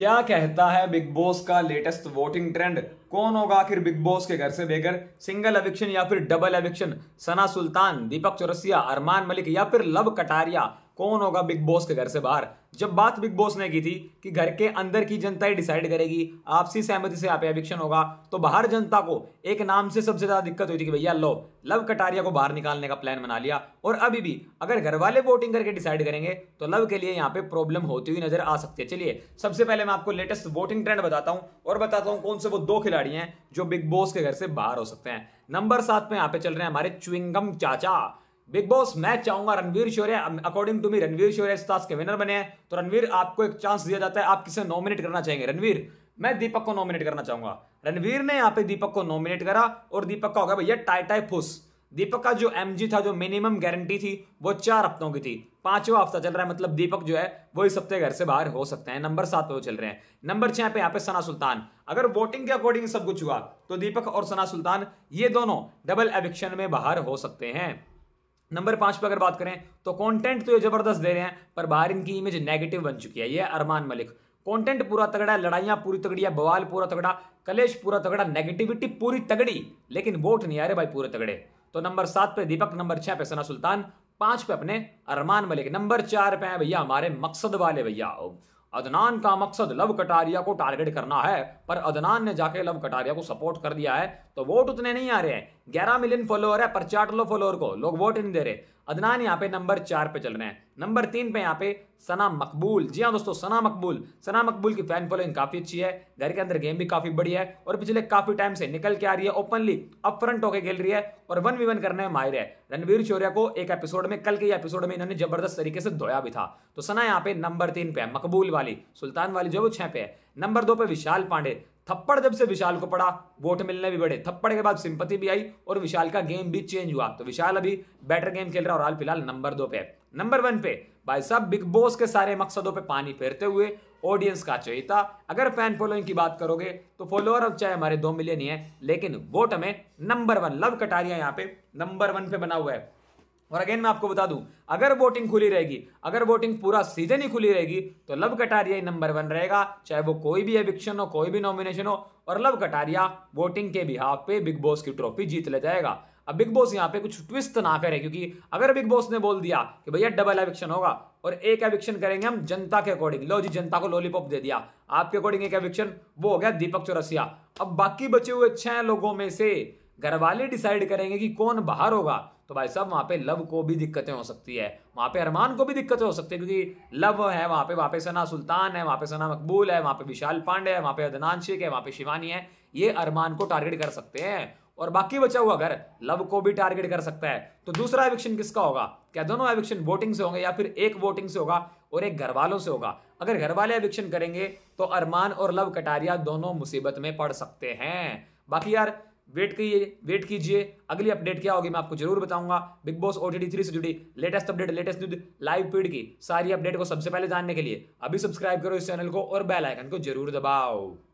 क्या कहता है बिग बॉस का लेटेस्ट वोटिंग ट्रेंड कौन होगा आखिर बिग बॉस के घर से बेघर सिंगल एविक्शन या फिर डबल एविक्शन सना सुल्तान दीपक चौरसिया अरमान मलिक या फिर लव कटारिया कौन होगा बिग बॉस के घर से बाहर जब बात बिग बॉस ने की थी कि घर के अंदर की जनता ही डिसाइड करेगी आपसी सहमति से आप एविक्शन होगा तो बाहर जनता को एक नाम से सबसे ज्यादा दिक्कत हुई थी कि भैया लो लव कटारिया को बाहर निकालने का प्लान बना लिया और अभी भी अगर घर वाले वोटिंग करके डिसाइड करेंगे तो लव के लिए यहाँ पे प्रॉब्लम होती हुई नजर आ सकती है चलिए सबसे पहले मैं आपको लेटेस्ट वोटिंग ट्रेंड बताता हूँ और बताता हूँ कौन से वो दो खिलाड़ी हैं जो बिग बॉस के घर से बाहर हो सकते हैं नंबर सात में यहाँ पे चल रहे हैं हमारे चुविंगम चाचा बिग बॉस मैं चाहूंगा Ranveer Shaurya according to me Ranveer Shaurya इस टास्क के विनर बने हैं तो रणवीर आपको एक चांस दिया जाता है आप किसे नॉमिनेट करना चाहेंगे रणवीर मैं दीपक को नॉमिनेट करना चाहूंगा रणवीर ने यहाँ पे दीपक को नॉमिनेट करा और दीपक का होगा भैया टाई टाई फुस दीपक का जो एम था जो मिनिमम गारंटी थी वो चार हफ्तों की थी पांचवा हफ्ता चल रहा है मतलब दीपक जो है वो इस हफ्ते घर से बाहर हो सकते हैं नंबर सात पे वो चल रहे हैं नंबर छह पे यहाँ पे सना सुल्तान अगर वोटिंग के अकॉर्डिंग सब कुछ हुआ तो दीपक और सना सुल्तान ये दोनों डबल एविक्शन में बाहर हो सकते हैं नंबर पांच पर अगर बात करें तो कंटेंट तो ये ज़बरदस्त दे रहे हैं पर बाहर इनकी इमेज नेगेटिव बन चुकी है ये अरमान मलिक कंटेंट पूरा तगड़ा है लड़ाइयाँ पूरी तगड़ी है बवाल पूरा तगड़ा कलेश पूरा तगड़ा नेगेटिविटी पूरी तगड़ी लेकिन वोट नहीं आ रहे भाई पूरे तगड़े तो नंबर सात पे दीपक नंबर छह पे सना सुल्तान पांच पे अपने अरमान मलिक नंबर चार पे है भैया हमारे मकसद वाले भैया अदनान का मकसद लव कटारिया को टारगेट करना है पर अदनान ने जाके लव कटारिया को सपोर्ट कर दिया है तो वोट उतने नहीं आ रहे हैं ग्यारह मिलियन फॉलोअर है पर चार्ट लो फॉलोअर को लोग वोट नहीं दे रहे अदनान यहाँ पे नंबर चार पे चल रहे हैं नंबर तीन पे यहाँ पे सना मकबूल जी हाँ दोस्तों सना मकबूल सना मकबूल की फैन फॉलोइंग काफी अच्छी है घर के अंदर गेम भी काफी बढ़िया है और पिछले काफी टाइम से निकल के आ रही है ओपनली अप फ्रंट होकर खेल रही है और वन वी वन करने में माहिर है रणवीर शौर्या को एक एपिसोड में कल के एपिसोड में इन्होंने जबरदस्त तरीके से धोया भी था तो सना यहाँ पे नंबर तीन पे है मकबूल वाली सुल्तान वाली जो वो छह पे है नंबर दो पे विशाल पांडे थप्पड़ जब से विशाल को पड़ा वोट मिलने भी बढ़े थप्पड़ के बाद सिंपति भी आई और विशाल का गेम भी चेंज हुआ तो विशाल अभी बेटर गेम खेल रहा और हाल फिलहाल नंबर दो पे नंबर वन पे भाई साहब बिग बॉस के सारे मकसदों पे पानी फेरते हुए ऑडियंस का चाहिए अगर फैन फॉलोइंग की बात करोगे तो फॉलोअर अब चाहे हमारे दो मिलियन ही है लेकिन वोट हमें नंबर वन लव कटारिया यहाँ पे नंबर वन पे बना हुआ है और अगेन मैं आपको बता दूं अगर वोटिंग खुली रहेगी अगर वोटिंग पूरा सीजन ही खुली रहेगी तो लव कटारिया ही नंबर वन रहेगा चाहे वो कोई भी एविक्शन हो कोई भी नॉमिनेशन हो और लव कटारिया वोटिंग के बिहाफ पे बिग बॉस की ट्रॉफी जीत ले जाएगा अब बिग बॉस यहाँ पे कुछ ट्विस्ट ना करे क्योंकि अगर बिग बॉस ने बोल दिया कि भैया डबल एविक्शन होगा और एक एविक्शन करेंगे हम जनता के अकॉर्डिंग लो जी जनता को लॉलीपॉप दे दिया आपके अकॉर्डिंग एक एविक्शन वो हो गया दीपक चौरसिया अब बाकी बचे हुए छह लोगों में से घर वाले डिसाइड करेंगे कि कौन बाहर होगा तो भाई साहब वहां पे लव को भी दिक्कतें हो सकती है वहां पे अरमान को भी दिक्कतें हो सकती है क्योंकि लव है वहां पे वहां पे सना सुल्तान है वहां पे सना मकबूल है वहां पे विशाल पांडे है वहां पे अदनान शेख है वहां पे शिवानी है ये अरमान को टारगेट कर सकते हैं और बाकी बचा हुआ घर लव को भी टारगेट कर सकता है तो दूसरा एविक्शन किसका होगा क्या दोनों एविक्शन वोटिंग से होंगे या फिर एक वोटिंग से होगा और एक घर वालों से होगा अगर घर वाले एविक्शन करेंगे तो अरमान और लव कटारिया दोनों मुसीबत में पड़ सकते हैं बाकी यार वेट करिए वेट कीजिए अगली अपडेट क्या होगी मैं आपको जरूर बताऊंगा big boss O T three से जुड़ी latest update latest news live feed की सारी अपडेट को सबसे पहले जानने के लिए अभी सब्सक्राइब करो इस चैनल को और बेल आइकन को जरूर दबाओ